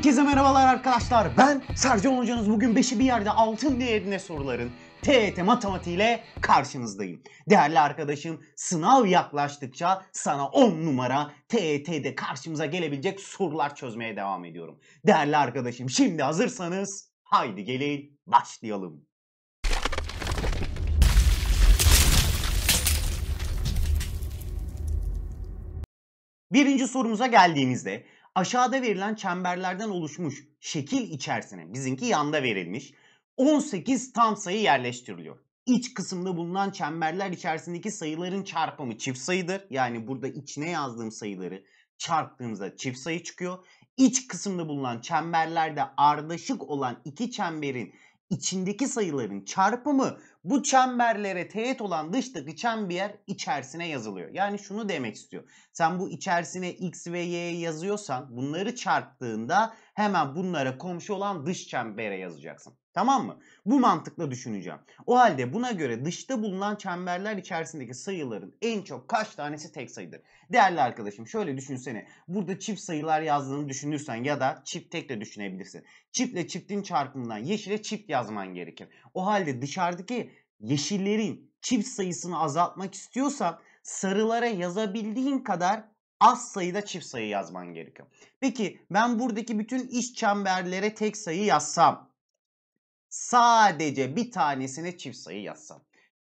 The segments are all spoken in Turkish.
Herkese merhabalar arkadaşlar. Ben Sercan Hocanız. Bugün beşi bir yerde altın diye edine soruların TET matematiğiyle karşınızdayım. Değerli arkadaşım sınav yaklaştıkça sana 10 numara TET'de karşımıza gelebilecek sorular çözmeye devam ediyorum. Değerli arkadaşım şimdi hazırsanız haydi gelin başlayalım. Birinci sorumuza geldiğimizde aşağıda verilen çemberlerden oluşmuş şekil içerisine bizimki yanda verilmiş 18 tam sayı yerleştiriliyor. İç kısımda bulunan çemberler içerisindeki sayıların çarpımı çift sayıdır. Yani burada içine yazdığım sayıları çarptığımızda çift sayı çıkıyor. İç kısımda bulunan çemberlerde ardışık olan iki çemberin içindeki sayıların çarpımı bu çemberlere teğet olan dıştaki çember içerisine yazılıyor. Yani şunu demek istiyor. Sen bu içerisine x ve y yazıyorsan bunları çarptığında hemen bunlara komşu olan dış çembere yazacaksın. Tamam mı? Bu mantıkla düşüneceğim. O halde buna göre dışta bulunan çemberler içerisindeki sayıların en çok kaç tanesi tek sayıdır? Değerli arkadaşım şöyle düşünsene. Burada çift sayılar yazdığını düşünürsen ya da çift tek de düşünebilirsin. Çiftle çiftin çarpımından yeşile çift yazman gerekir. O halde dışarıdaki yeşillerin çift sayısını azaltmak istiyorsan sarılara yazabildiğin kadar az sayıda çift sayı yazman gerekiyor. Peki ben buradaki bütün iç çemberlere tek sayı yazsam sadece bir tanesine çift sayı yazsam.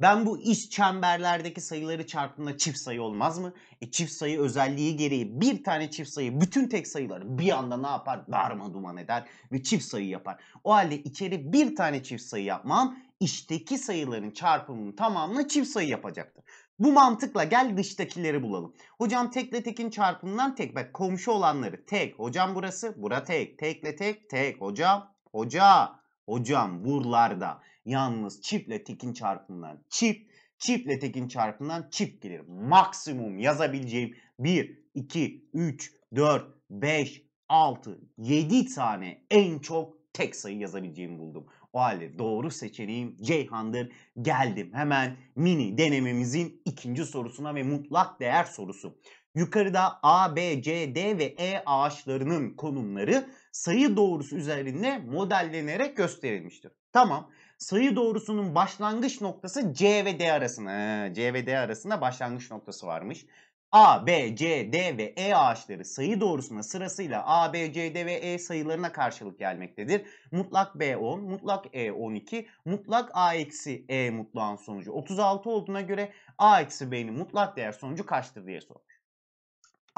Ben bu iç çemberlerdeki sayıları çarptığımda çift sayı olmaz mı? E çift sayı özelliği gereği bir tane çift sayı bütün tek sayıları bir anda ne yapar? Darma duman eder ve çift sayı yapar. O halde içeri bir tane çift sayı yapmam işteki sayıların çarpımının tamamına çift sayı yapacaktır. Bu mantıkla gel dıştakileri bulalım. Hocam tekle tekin çarpımından tek. Bak komşu olanları tek. Hocam burası bura tek. Tekle tek tek. Hocam hoca Hocam buralarda yalnız çiple tekin çarpımından çip, çiple tekin çarpımından çip gelir. Maksimum yazabileceğim 1, 2, 3, 4, 5, 6, 7 tane en çok tek sayı yazabileceğimi buldum. O halde doğru seçeneğim Ceyhan'dır. Geldim hemen mini denememizin ikinci sorusuna ve mutlak değer sorusu. Yukarıda A, B, C, D ve E ağaçlarının konumları sayı doğrusu üzerinde modellenerek gösterilmiştir. Tamam. Sayı doğrusunun başlangıç noktası C ve D arasında. Ee, C ve D arasında başlangıç noktası varmış. A, B, C, D ve E ağaçları sayı doğrusuna sırasıyla A, B, C, D ve E sayılarına karşılık gelmektedir. Mutlak B 10, mutlak E 12, mutlak A eksi E mutlağın sonucu 36 olduğuna göre A eksi B'nin mutlak değer sonucu kaçtır diye sor.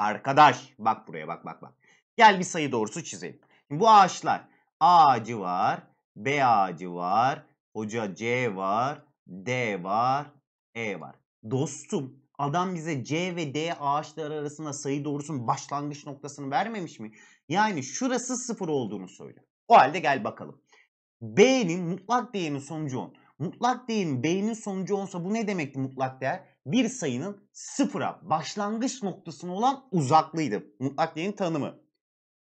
Arkadaş bak buraya bak bak bak. Gel bir sayı doğrusu çizelim. Şimdi bu ağaçlar A ağacı var, B ağacı var, hoca C var, D var, E var. Dostum adam bize C ve D ağaçları arasında sayı doğrusunun başlangıç noktasını vermemiş mi? Yani şurası sıfır olduğunu söylüyor. O halde gel bakalım. B'nin mutlak değerinin sonucu 10. Mutlak değerin B'nin sonucu 10 10'sa bu ne demekti mutlak değer? bir sayının sıfıra başlangıç noktasına olan uzaklığıydı. Mutlak değerin tanımı.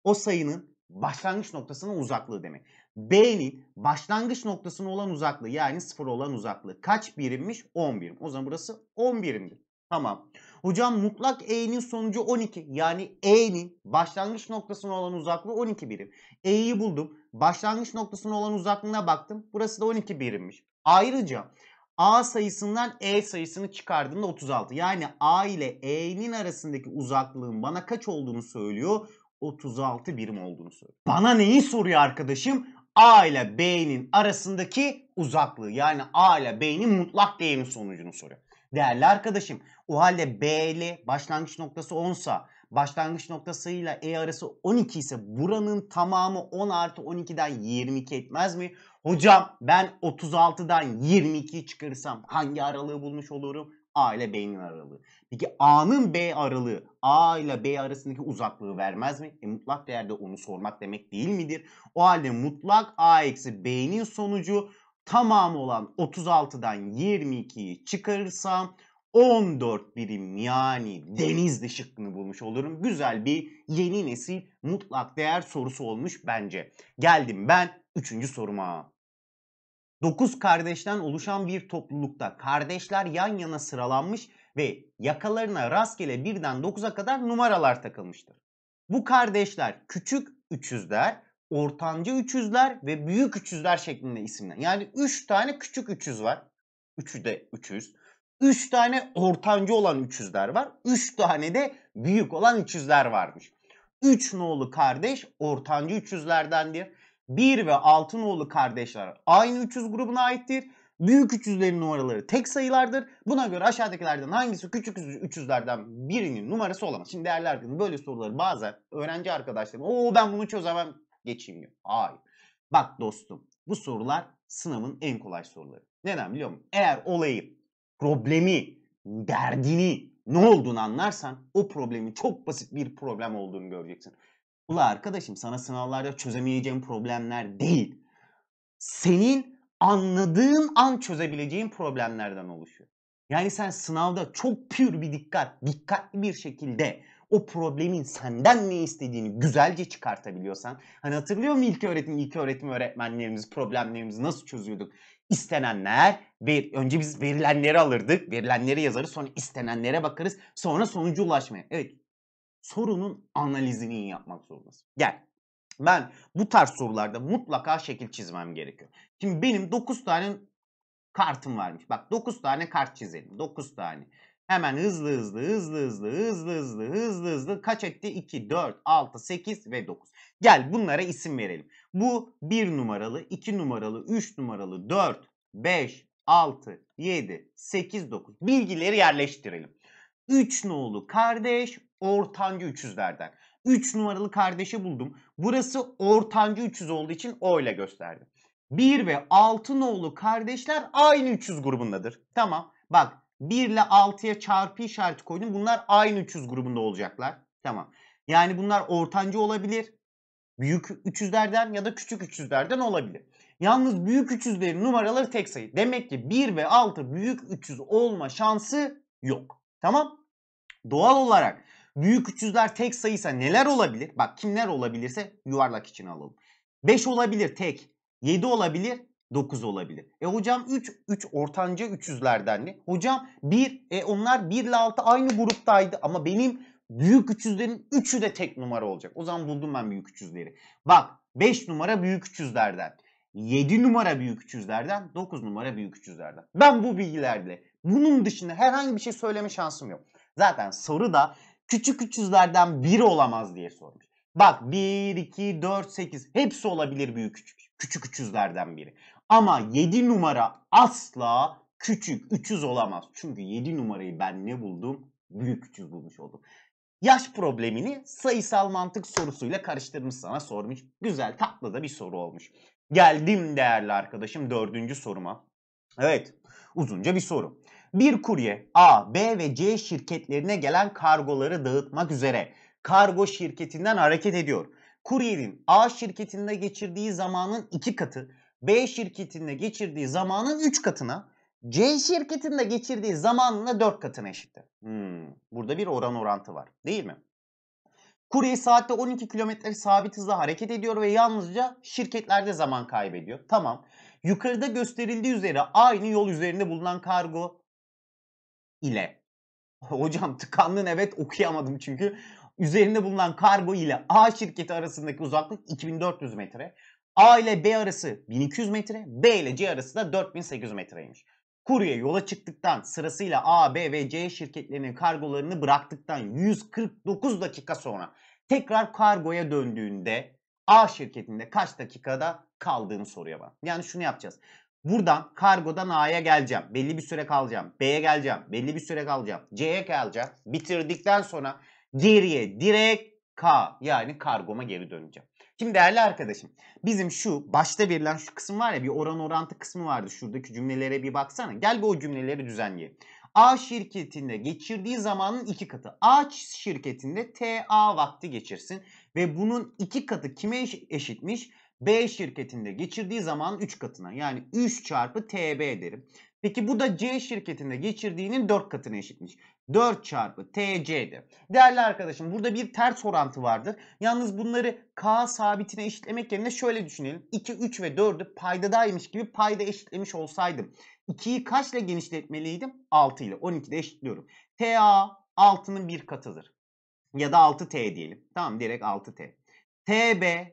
O sayının başlangıç noktasına uzaklığı demek. B'nin başlangıç noktasına olan uzaklığı yani sıfır olan uzaklığı kaç birimmiş? 10 birim. O zaman burası 10 birimdir. Tamam. Hocam mutlak E'nin sonucu 12. Yani E'nin başlangıç noktasına olan uzaklığı 12 birim. E'yi buldum. Başlangıç noktasına olan uzaklığına baktım. Burası da 12 birimmiş. Ayrıca A sayısından E sayısını çıkardığımda 36. Yani A ile E'nin arasındaki uzaklığın bana kaç olduğunu söylüyor? 36 birim olduğunu söylüyor. Bana neyi soruyor arkadaşım? A ile B'nin arasındaki uzaklığı yani A ile B'nin mutlak değerinin sonucunu soruyor. Değerli arkadaşım o halde B ile başlangıç noktası 10 sa başlangıç noktasıyla E arası 12 ise buranın tamamı 10 artı 12'den 22 etmez mi? Hocam ben 36'dan 22 çıkarırsam hangi aralığı bulmuş olurum? A ile B'nin aralığı. Peki A'nın B aralığı A ile B arasındaki uzaklığı vermez mi? E, mutlak değerde onu sormak demek değil midir? O halde mutlak A eksi B'nin sonucu tamamı olan 36'dan 22'yi çıkarırsam 14 birim yani deniz şıkkını bulmuş olurum. Güzel bir yeni nesil mutlak değer sorusu olmuş bence. Geldim ben 3. soruma. 9 kardeşten oluşan bir toplulukta kardeşler yan yana sıralanmış ve yakalarına rastgele birden 9'a kadar numaralar takılmıştır. Bu kardeşler küçük üçüzler, ortanca üçüzler ve büyük üçüzler şeklinde isimler. Yani 3 tane küçük üçüz var. Üçü de üçüz. 3 tane ortancı olan 300'ler var. 3 tane de büyük olan 300'ler varmış. 3 nolu kardeş ortancı 300'lerdendir. 1 ve 6 nolu kardeşler aynı 300 grubuna aittir. Büyük 300'lerin numaraları tek sayılardır. Buna göre aşağıdakilerden hangisi küçük 300'lerden birinin numarası olamaz. Şimdi değerler böyle soruları bazen öğrenci arkadaşlarım o ben bunu çözemem geçeyim diyor. Hayır. Bak dostum bu sorular sınavın en kolay soruları. Neden biliyor musun? Eğer olayı problemi, derdini ne olduğunu anlarsan o problemin çok basit bir problem olduğunu göreceksin. Ula arkadaşım sana sınavlarda çözemeyeceğin problemler değil. Senin anladığın an çözebileceğin problemlerden oluşuyor. Yani sen sınavda çok pür bir dikkat, dikkatli bir şekilde o problemin senden ne istediğini güzelce çıkartabiliyorsan. Hani hatırlıyor musun ilk öğretim, ilk öğretim öğretmenlerimiz problemlerimizi nasıl çözüyorduk? istenenler ver, önce biz verilenleri alırdık. Verilenleri yazarız sonra istenenlere bakarız. Sonra sonucu ulaşmaya. Evet sorunun analizini yapmak zorundasın. Gel ben bu tarz sorularda mutlaka şekil çizmem gerekiyor. Şimdi benim 9 tane kartım varmış. Bak 9 tane kart çizelim. 9 tane. Hemen hızlı hızlı hızlı hızlı hızlı hızlı hızlı hızlı kaç etti? 2, 4, 6, 8 ve 9. Gel bunlara isim verelim. Bu 1 numaralı, 2 numaralı, 3 numaralı, 4, 5, 6, 7, 8, 9 bilgileri yerleştirelim. 3 nolu kardeş ortancı 300'lerden. 3 numaralı kardeşi buldum. Burası ortancı 300 olduğu için O ile gösterdim. 1 ve 6 nolu kardeşler aynı 300 grubundadır. Tamam bak 1 ile 6'ya çarpı işareti koydum. Bunlar aynı 300 grubunda olacaklar. Tamam. Yani bunlar ortancı olabilir. Büyük 300'lerden ya da küçük 300'lerden olabilir. Yalnız büyük 300'lerin numaraları tek sayı. Demek ki 1 ve 6 büyük 300 olma şansı yok. Tamam? Doğal olarak büyük 300'ler tek sayıysa neler olabilir? Bak kimler olabilirse yuvarlak içine alalım. 5 olabilir tek. 7 olabilir. 9 olabilir. E hocam 3, 3 ortanca 300'lerden mi? Hocam 1, e onlar 1 ile 6 aynı gruptaydı ama benim Büyük 300'lerin üçü de tek numara olacak. O zaman buldum ben büyük 300'leri. Bak 5 numara büyük 300'lerden. 7 numara büyük 300'lerden. 9 numara büyük 300'lerden. Ben bu bilgilerle bunun dışında herhangi bir şey söyleme şansım yok. Zaten soru da küçük 300'lerden biri olamaz diye sormuş. Bak 1, 2, 4, 8 hepsi olabilir büyük küçük. Küçük 300'lerden biri. Ama 7 numara asla küçük 300 olamaz. Çünkü 7 numarayı ben ne buldum? Büyük 300 bulmuş oldum yaş problemini sayısal mantık sorusuyla karıştırmış sana sormuş. Güzel tatlı da bir soru olmuş. Geldim değerli arkadaşım dördüncü soruma. Evet uzunca bir soru. Bir kurye A, B ve C şirketlerine gelen kargoları dağıtmak üzere kargo şirketinden hareket ediyor. Kuryenin A şirketinde geçirdiği zamanın iki katı, B şirketinde geçirdiği zamanın 3 katına C şirketinde geçirdiği zamanla 4 katına eşittir. Hmm. Burada bir oran orantı var değil mi? Kurye saatte 12 kilometre sabit hızla hareket ediyor ve yalnızca şirketlerde zaman kaybediyor. Tamam. Yukarıda gösterildiği üzere aynı yol üzerinde bulunan kargo ile Hocam tıkandın evet okuyamadım çünkü. Üzerinde bulunan kargo ile A şirketi arasındaki uzaklık 2400 metre. A ile B arası 1200 metre, B ile C arası da 4800 metreymiş. Kurye yola çıktıktan sırasıyla A, B ve C şirketlerinin kargolarını bıraktıktan 149 dakika sonra tekrar kargoya döndüğünde A şirketinde kaç dakikada kaldığını soruyor bana. Yani şunu yapacağız. Buradan kargodan A'ya geleceğim. Belli bir süre kalacağım. B'ye geleceğim. Belli bir süre kalacağım. C'ye kalacağım. Bitirdikten sonra geriye direkt K yani kargoma geri döneceğim. Şimdi değerli arkadaşım bizim şu başta verilen şu kısım var ya bir oran orantı kısmı vardı. Şuradaki cümlelere bir baksana. Gel bu o cümleleri düzenleyelim. A şirketinde geçirdiği zamanın iki katı. A şirketinde TA vakti geçirsin ve bunun iki katı kime eşitmiş? B şirketinde geçirdiği zamanın 3 katına yani 3 çarpı TB derim. Peki bu da C şirketinde geçirdiğinin 4 katına eşitmiş. 4 çarpı TC'dir. Değerli arkadaşım burada bir ters orantı vardır. Yalnız bunları K sabitine eşitlemek yerine şöyle düşünelim. 2, 3 ve 4'ü paydadaymış gibi payda eşitlemiş olsaydım. 2'yi kaçla genişletmeliydim? 6 ile. 12'de eşitliyorum. TA 6'nın bir katıdır. Ya da 6T diyelim. Tamam direkt 6T. TB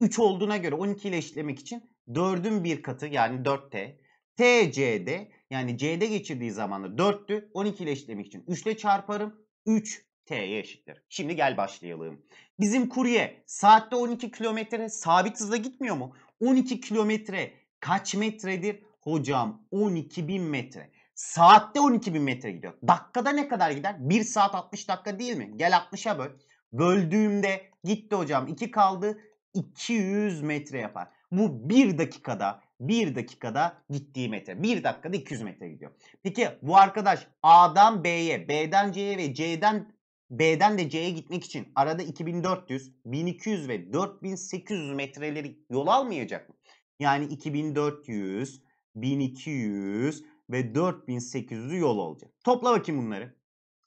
3 olduğuna göre 12 ile eşitlemek için 4'ün bir katı yani 4T. TC'de yani C'de geçirdiği zamanı 4'tü. 12 ile işlemek için 3 ile çarparım. 3 T'ye eşittir. Şimdi gel başlayalım. Bizim kurye saatte 12 kilometre sabit hızla gitmiyor mu? 12 kilometre kaç metredir? Hocam 12 bin metre. Saatte 12 bin metre gidiyor. Dakikada ne kadar gider? 1 saat 60 dakika değil mi? Gel 60'a böl. Böldüğümde gitti hocam 2 kaldı. 200 metre yapar. Bu 1 dakikada 1 dakikada gittiği metre. 1 dakikada 200 metre gidiyor. Peki bu arkadaş A'dan B'ye, B'den C'ye ve C'den B'den de C'ye gitmek için arada 2400, 1200 ve 4800 metreleri yol almayacak mı? Yani 2400, 1200 ve 4800'lü yol olacak. Topla bakayım bunları.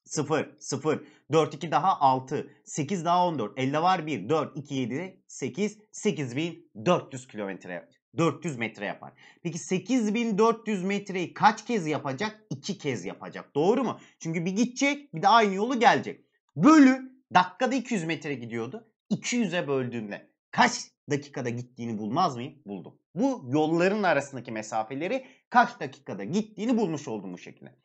0, 0, 4, 2 daha 6, 8 daha 14, 50 var 1, 4, 2, 7, 8, 8400 kilometre 400 metre yapar. Peki 8400 metreyi kaç kez yapacak? 2 kez yapacak. Doğru mu? Çünkü bir gidecek bir de aynı yolu gelecek. Bölü dakikada 200 metre gidiyordu. 200'e böldüğümde kaç dakikada gittiğini bulmaz mıyım? Buldum. Bu yolların arasındaki mesafeleri kaç dakikada gittiğini bulmuş oldum bu şekilde.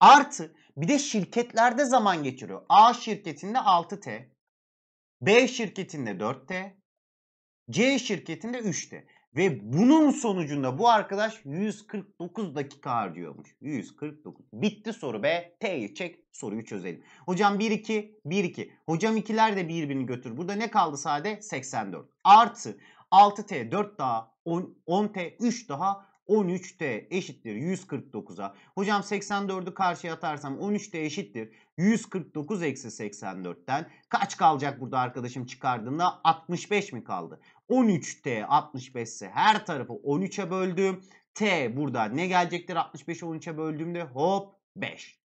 Artı bir de şirketlerde zaman geçiriyor. A şirketinde 6T, B şirketinde 4T, C şirketinde 3T. Ve bunun sonucunda bu arkadaş 149 dakika harcıyormuş. 149. Bitti soru be. T'yi çek soruyu çözelim. Hocam 1-2, 1-2. Hocam ikiler de birbirini götür. Burada ne kaldı sade? 84. Artı 6T 4 daha 10, 10T 3 daha 13T eşittir 149'a. Hocam 84'ü karşıya atarsam 13T eşittir 149 eksi 84'ten. Kaç kalacak burada arkadaşım çıkardığında? 65 mi kaldı? 13t 65 her tarafı 13'e böldüm. T burada ne gelecektir? 65'i 13'e böldüğümde hop 5.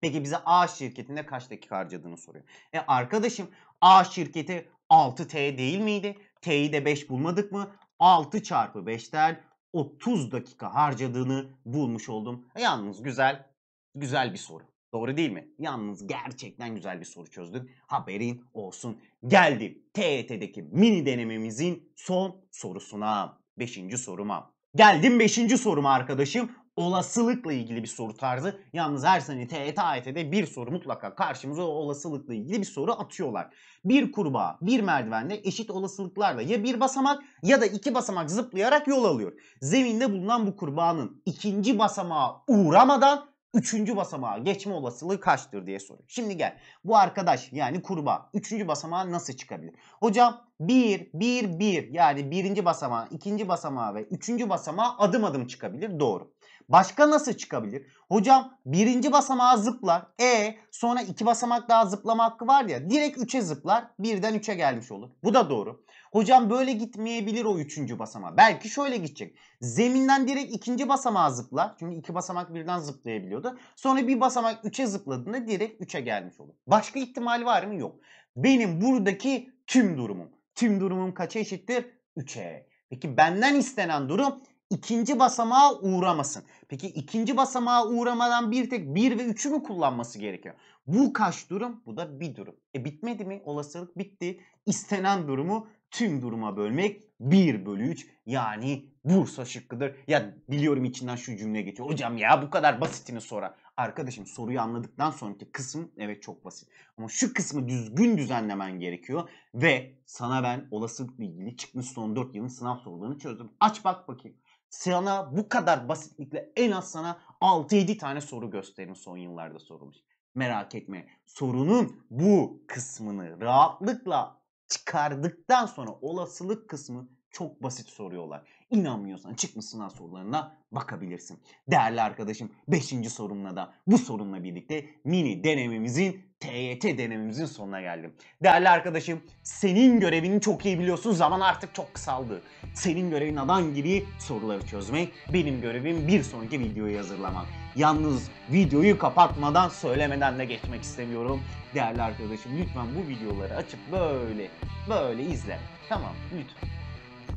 Peki bize A şirketinde kaç dakika harcadığını soruyor. E arkadaşım A şirketi 6T değil miydi? T'yi de 5 bulmadık mı? 6 çarpı 5'ten 30 dakika harcadığını bulmuş oldum. E yalnız güzel, güzel bir soru. Doğru değil mi? Yalnız gerçekten güzel bir soru çözdük. Haberin olsun. Geldim TET'deki mini denememizin son sorusuna. Beşinci soruma. Geldim beşinci soruma arkadaşım. Olasılıkla ilgili bir soru tarzı. Yalnız her sene TET AET'de bir soru mutlaka karşımıza olasılıkla ilgili bir soru atıyorlar. Bir kurbağa bir merdivende eşit olasılıklarla ya bir basamak ya da iki basamak zıplayarak yol alıyor. Zeminde bulunan bu kurbağanın ikinci basamağa uğramadan üçüncü basamağa geçme olasılığı kaçtır diye soruyor. Şimdi gel bu arkadaş yani kurbağa üçüncü basamağa nasıl çıkabilir? Hocam bir bir bir yani birinci basamağa, ikinci basamağa ve üçüncü basamağa adım adım çıkabilir doğru. Başka nasıl çıkabilir? Hocam birinci basamağa zıplar. E sonra iki basamak daha zıplama hakkı var ya direkt üçe zıplar birden üçe gelmiş olur. Bu da doğru. Hocam böyle gitmeyebilir o üçüncü basamağa. Belki şöyle gidecek. Zeminden direkt ikinci basamağa zıpla. Çünkü iki basamak birden zıplayabiliyordu. Sonra bir basamak üçe zıpladığında direkt üçe gelmiş olur. Başka ihtimal var mı? Yok. Benim buradaki tüm durumum. Tüm durumum kaça eşittir? üçe. Peki benden istenen durum ikinci basamağa uğramasın. Peki ikinci basamağa uğramadan bir tek bir ve üçü mü kullanması gerekiyor? Bu kaç durum? Bu da bir durum. E bitmedi mi? Olasılık bitti. İstenen durumu tüm duruma bölmek 1 bölü 3 yani Bursa şıkkıdır. Ya biliyorum içinden şu cümle geçiyor. Hocam ya bu kadar basitini sonra. Arkadaşım soruyu anladıktan sonraki kısım evet çok basit. Ama şu kısmı düzgün düzenlemen gerekiyor. Ve sana ben olasılık bilgili çıkmış son 4 yılın sınav sorularını çözdüm. Aç bak bakayım. Sana bu kadar basitlikle en az sana 6-7 tane soru gösterin son yıllarda sorulmuş. Merak etme sorunun bu kısmını rahatlıkla çıkardıktan sonra olasılık kısmı çok basit soruyorlar inanmıyorsan çıkmış sınav sorularına bakabilirsin. Değerli arkadaşım 5. sorumla da bu sorunla birlikte mini denememizin TYT denememizin sonuna geldim. Değerli arkadaşım senin görevini çok iyi biliyorsun zaman artık çok kısaldı. Senin görevin adam gibi soruları çözmek, benim görevim bir sonraki videoyu hazırlamak. Yalnız videoyu kapatmadan söylemeden de geçmek istemiyorum. Değerli arkadaşım lütfen bu videoları açıp böyle böyle izle. Tamam lütfen.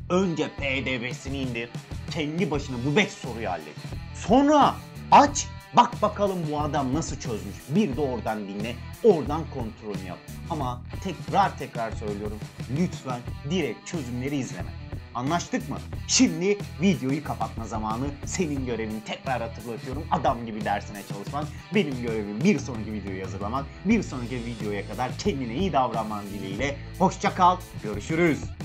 Önce PDV'sini indir. Kendi başına bu 5 soruyu hallet. Sonra aç Bak bakalım bu adam nasıl çözmüş. Bir de oradan dinle, oradan kontrolünü yap. Ama tekrar tekrar söylüyorum, lütfen direkt çözümleri izleme. Anlaştık mı? Şimdi videoyu kapatma zamanı. Senin görevin tekrar hatırlatıyorum. Adam gibi dersine çalışman. Benim görevim bir sonraki videoyu hazırlamak. Bir sonraki videoya kadar kendine iyi davranman dileğiyle. Hoşça kal. Görüşürüz.